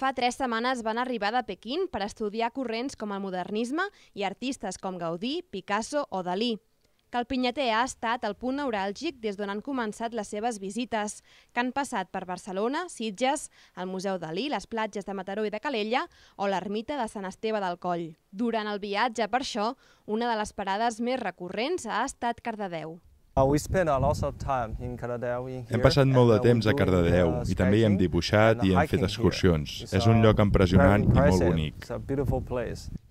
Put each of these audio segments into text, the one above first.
Fa tres setmanes van arribar de Pequín per estudiar corrents com el modernisme i artistes com Gaudí, Picasso o Dalí. Calpinyater ha estat el punt neuràlgic des d'on han començat les seves visites, que han passat per Barcelona, Sitges, el Museu Dalí, les platges de Mataró i de Calella o l'ermita de Sant Esteve del Coll. Durant el viatge, per això, una de les parades més recurrents ha estat Cardedeu. Uh, hem passat molt de uh, temps a Cardedeu uh, i també hi hem dibuixat i hem fet excursions. És un lloc impressionant i molt bonic.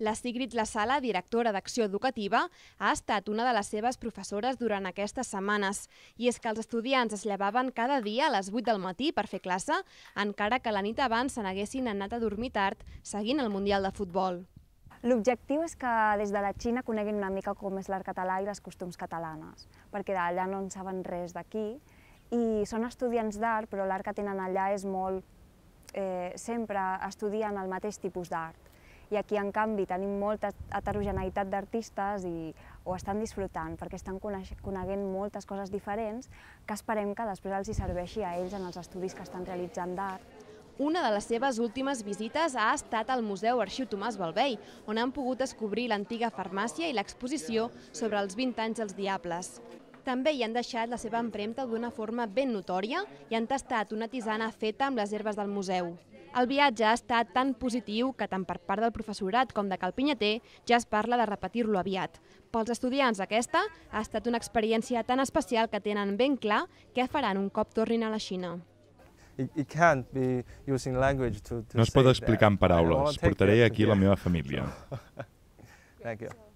La Sigrid La Sala, directora d'Acció Educativa, ha estat una de les seves professores durant aquestes setmanes. I és que els estudiants es llevaven cada dia a les 8 del matí per fer classe, encara que la nit abans se n'haguessin anat a dormir tard seguint el Mundial de Futbol. L'objectiu és que des de la Xina coneguin una mica com és l'art català i les costums catalanes, perquè d'allà no en saben res d'aquí, i són estudiants d'art, però l'art que tenen allà és molt... Eh, sempre estudien el mateix tipus d'art. I aquí, en canvi, tenim molta heterogeneïtat d'artistes i ho estan disfrutant, perquè estan coneguent moltes coses diferents que esperem que després els hi serveixi a ells en els estudis que estan realitzant d'art. Una de les seves últimes visites ha estat al Museu Arxiu Tomàs Balvei, on han pogut descobrir l'antiga farmàcia i l'exposició sobre els 20 anys dels Diables. També hi han deixat la seva empremta d'una forma ben notòria i han tastat una tisana feta amb les herbes del museu. El viatge ha estat tan positiu que tant per part del professorat com de Calpinyater ja es parla de repetir-lo aviat. Pels estudiants aquesta ha estat una experiència tan especial que tenen ben clar què faran un cop tornin a la Xina. No es pot explicar en paraules. Oh, Portaré aquí la meva família. Thank you.